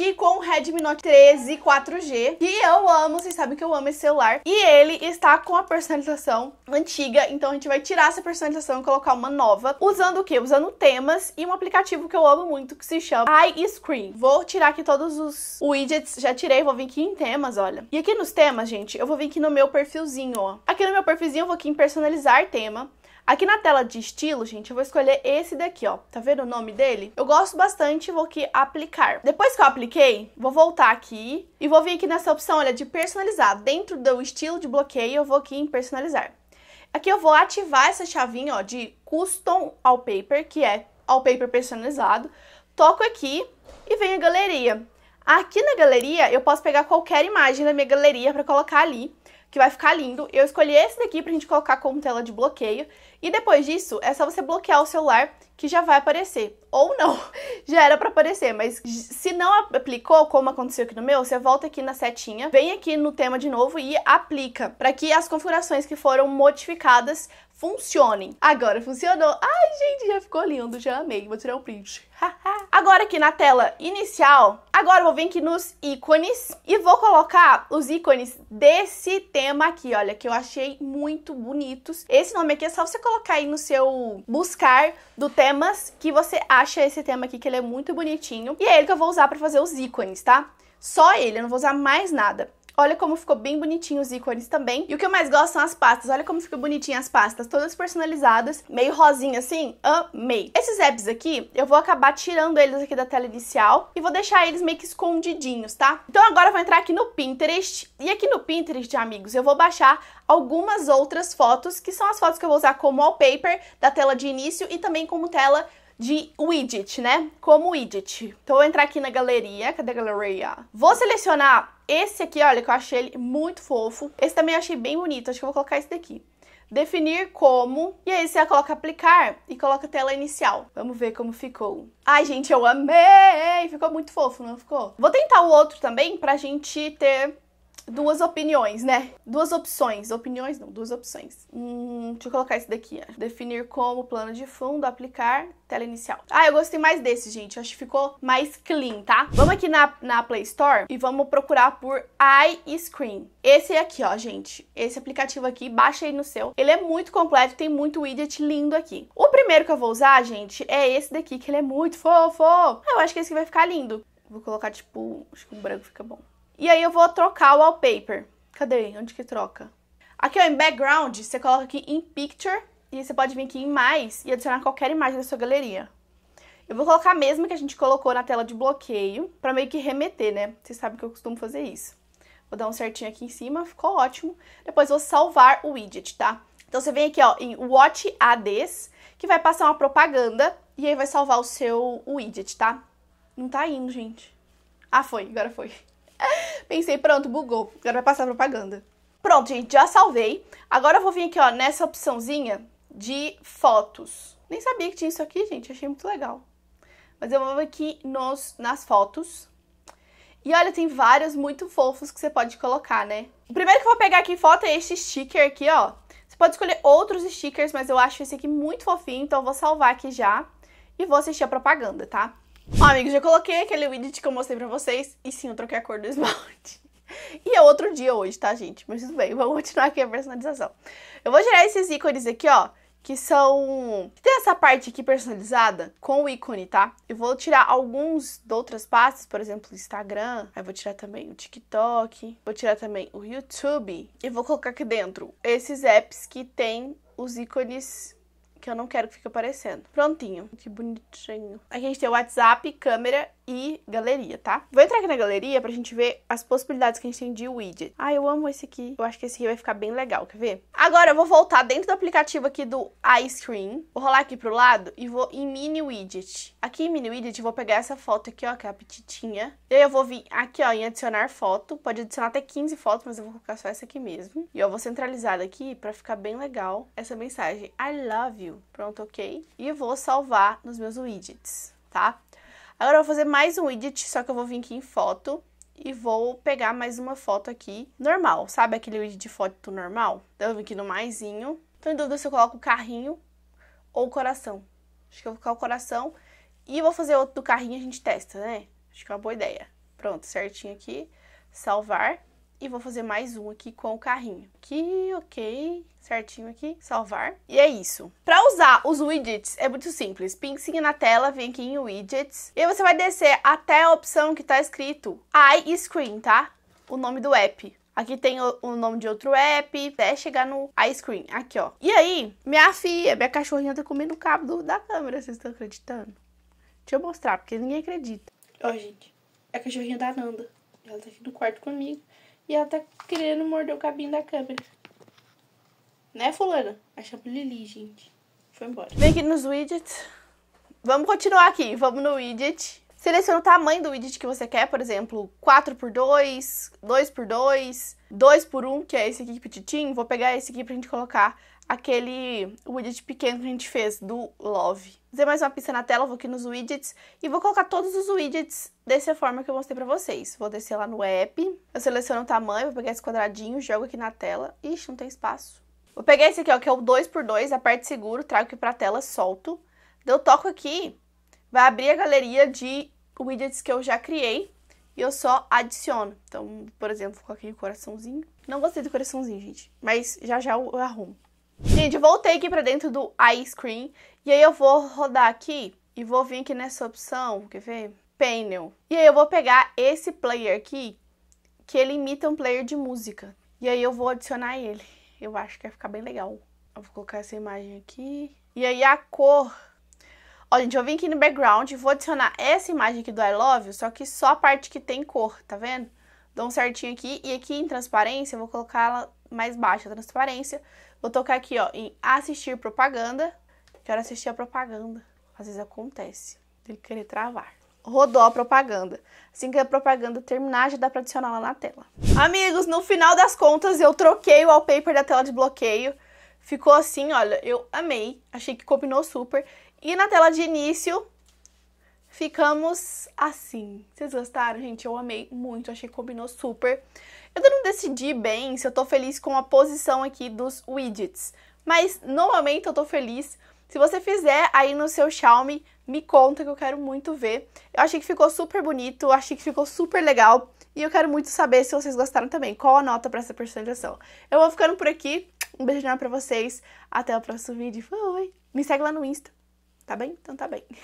aqui com o Redmi Note 13 4G, que eu amo, vocês sabem que eu amo esse celular. E ele está com a personalização antiga, então a gente vai tirar essa personalização e colocar uma nova, usando o quê? Usando temas e um aplicativo que eu amo muito, que se chama iScreen. Vou tirar aqui todos os widgets, já tirei, vou vir aqui em temas, olha. E aqui nos temas, gente, eu vou vir aqui no meu perfilzinho, ó. Aqui no meu perfilzinho eu vou aqui em personalizar tema. Aqui na tela de estilo, gente, eu vou escolher esse daqui, ó. Tá vendo o nome dele? Eu gosto bastante, vou aqui aplicar. Depois que eu apliquei, vou voltar aqui e vou vir aqui nessa opção, olha, de personalizar. Dentro do estilo de bloqueio, eu vou aqui em personalizar. Aqui eu vou ativar essa chavinha, ó, de custom wallpaper, paper, que é wallpaper paper personalizado. Toco aqui e venho a galeria. Aqui na galeria, eu posso pegar qualquer imagem da minha galeria para colocar ali que vai ficar lindo. Eu escolhi esse daqui pra gente colocar como tela de bloqueio. E depois disso, é só você bloquear o celular que já vai aparecer. Ou não, já era para aparecer, mas se não aplicou, como aconteceu aqui no meu, você volta aqui na setinha, vem aqui no tema de novo e aplica, para que as configurações que foram modificadas funcionem. Agora funcionou. Ai, gente, já ficou lindo, já amei. Vou tirar o um print. Ha! Agora aqui na tela inicial, agora vou vir aqui nos ícones e vou colocar os ícones desse tema aqui, olha, que eu achei muito bonitos. Esse nome aqui é só você colocar aí no seu buscar do temas que você acha esse tema aqui, que ele é muito bonitinho. E é ele que eu vou usar para fazer os ícones, tá? Só ele, eu não vou usar mais nada. Olha como ficou bem bonitinho os ícones também. E o que eu mais gosto são as pastas. Olha como ficou bonitinha as pastas, todas personalizadas, meio rosinha assim. Amei. Esses apps aqui, eu vou acabar tirando eles aqui da tela inicial e vou deixar eles meio que escondidinhos, tá? Então agora eu vou entrar aqui no Pinterest. E aqui no Pinterest, amigos, eu vou baixar algumas outras fotos, que são as fotos que eu vou usar como wallpaper da tela de início e também como tela de widget, né? Como widget. Então, vou entrar aqui na galeria. Cadê a galeria? Vou selecionar esse aqui, olha, que eu achei ele muito fofo. Esse também eu achei bem bonito. Acho que eu vou colocar esse daqui. Definir como. E aí, você coloca aplicar e coloca tela inicial. Vamos ver como ficou. Ai, gente, eu amei! Ficou muito fofo, não ficou? Vou tentar o outro também pra gente ter duas opiniões, né? Duas opções. Opiniões não, duas opções. Hum, deixa eu colocar isso daqui. Ó. Definir como plano de fundo, aplicar, tela inicial. Ah, eu gostei mais desse, gente. Acho que ficou mais clean, tá? Vamos aqui na, na Play Store e vamos procurar por iScreen. Esse aqui, ó, gente. Esse aplicativo aqui, baixa aí no seu. Ele é muito completo, tem muito widget lindo aqui. O primeiro que eu vou usar, gente, é esse daqui, que ele é muito fofo. Ah, eu acho que esse aqui vai ficar lindo. Vou colocar, tipo, acho que o branco fica bom. E aí eu vou trocar o wallpaper. Cadê? Onde que troca? Aqui ó, em background, você coloca aqui em picture e você pode vir aqui em mais e adicionar qualquer imagem da sua galeria. Eu vou colocar a mesma que a gente colocou na tela de bloqueio, para meio que remeter, né? Vocês sabem que eu costumo fazer isso. Vou dar um certinho aqui em cima, ficou ótimo. Depois vou salvar o widget, tá? Então você vem aqui, ó, em Watch ADs, que vai passar uma propaganda e aí vai salvar o seu widget, tá? Não tá indo, gente. Ah, foi, agora foi. Pensei, pronto, bugou. Agora vai passar propaganda. Pronto, gente, já salvei. Agora eu vou vir aqui, ó, nessa opçãozinha de fotos. Nem sabia que tinha isso aqui, gente. Achei muito legal. Mas eu vou aqui nos, nas fotos. E olha, tem vários muito fofos que você pode colocar, né? O primeiro que eu vou pegar aqui em foto é este sticker aqui, ó. Você pode escolher outros stickers, mas eu acho esse aqui muito fofinho, então eu vou salvar aqui já. E vou assistir a propaganda, tá? Ó, amigos, já coloquei aquele widget que eu mostrei pra vocês. E sim, eu troquei a cor do esmalte. E é outro dia hoje, tá, gente? Mas tudo bem, vamos continuar aqui a personalização. Eu vou gerar esses ícones aqui, ó, que são... Tem essa parte aqui personalizada com o ícone, tá? Eu vou tirar alguns de outras pastas, por exemplo, o Instagram. Aí vou tirar também o TikTok, vou tirar também o YouTube. E vou colocar aqui dentro esses apps que tem os ícones que eu não quero que fique aparecendo. Prontinho. Que bonitinho. Aqui a gente tem o WhatsApp, câmera e galeria, tá? Vou entrar aqui na galeria pra gente ver as possibilidades que a gente tem de widget. Ah, eu amo esse aqui. Eu acho que esse aqui vai ficar bem legal, quer ver? Agora eu vou voltar dentro do aplicativo aqui do iScreen, vou rolar aqui pro lado e vou em mini widget. Aqui em mini widget eu vou pegar essa foto aqui, ó, que é a petitinha. E aí eu vou vir aqui, ó, em adicionar foto. Pode adicionar até 15 fotos, mas eu vou colocar só essa aqui mesmo. E eu vou centralizar aqui pra ficar bem legal essa mensagem. I love you. Pronto, ok? E vou salvar nos meus widgets, tá? Agora eu vou fazer mais um edit, só que eu vou vir aqui em foto e vou pegar mais uma foto aqui normal, sabe aquele edit de foto normal? Então eu vim aqui no maisinho. Tô então, em dúvida se eu coloco o carrinho ou o coração. Acho que eu vou colocar o coração e vou fazer outro do carrinho a gente testa, né? Acho que é uma boa ideia. Pronto, certinho aqui. Salvar e vou fazer mais um aqui com o carrinho. Aqui, ok, certinho aqui, salvar. E é isso. Para usar os widgets é muito simples. Pincinha na tela, vem aqui em widgets. E aí você vai descer até a opção que está escrito iScreen, tá? O nome do app. Aqui tem o, nome de outro app, até chegar no iScreen, aqui ó. E aí, minha filha, minha cachorrinha tá comendo o cabo do, da câmera, vocês estão acreditando? Deixa eu mostrar, porque ninguém acredita. Ó, gente, é a cachorrinha da Nanda. Ela tá aqui no quarto comigo. E ela tá querendo morder o cabinho da câmera. Né, fulana? A Lili, gente. Foi embora. Vem aqui nos widgets. Vamos continuar aqui. Vamos no widget. Seleciona o tamanho do widget que você quer, por exemplo, 4x2, 2x2, 2x1, que é esse aqui petitinho. Vou pegar esse aqui pra gente colocar aquele widget pequeno que a gente fez do Love. Vou fazer mais uma pista na tela, vou aqui nos widgets e vou colocar todos os widgets dessa forma que eu mostrei pra vocês. Vou descer lá no app, eu seleciono o tamanho, vou pegar esse quadradinho, jogo aqui na tela. Ixi, não tem espaço. Vou pegar esse aqui, ó, que é o 2x2, aperto seguro, trago aqui pra tela, solto. Eu toco aqui, vai abrir a galeria de widgets que eu já criei e eu só adiciono. Então, por exemplo, vou colocar aqui o coraçãozinho. Não gostei do coraçãozinho, gente, mas já já eu arrumo. Gente, voltei aqui pra dentro do Ice Cream E aí eu vou rodar aqui e vou vir aqui nessa opção, quer ver? Panel. E aí eu vou pegar esse player aqui, que ele imita um player de música. E aí eu vou adicionar ele. Eu acho que vai ficar bem legal. Eu vou colocar essa imagem aqui. E aí a cor... Ó, gente, eu vim aqui no background e vou adicionar essa imagem aqui do I Love You, só que só a parte que tem cor, tá vendo? Dou um certinho aqui e aqui em transparência eu vou colocar ela mais baixa, transparência, Vou tocar aqui, ó, em assistir propaganda. Quero assistir a propaganda. Às vezes acontece. Tem que querer travar. Rodou a propaganda. Assim que a propaganda terminar, já dá pra adicionar lá na tela. Amigos, no final das contas, eu troquei o wallpaper da tela de bloqueio. Ficou assim, olha, eu amei. Achei que combinou super. E na tela de início, ficamos assim. Vocês gostaram, gente? Eu amei muito, achei que combinou super. Eu não decidi bem se eu tô feliz com a posição aqui dos widgets, mas no momento eu tô feliz. Se você fizer aí no seu Xiaomi, me conta que eu quero muito ver. Eu achei que ficou super bonito, achei que ficou super legal e eu quero muito saber se vocês gostaram também. Qual a nota para essa personalização? Eu vou ficando por aqui. Um beijo enorme pra vocês. Até o próximo vídeo. Fui! Me segue lá no Insta, tá bem? Então tá bem.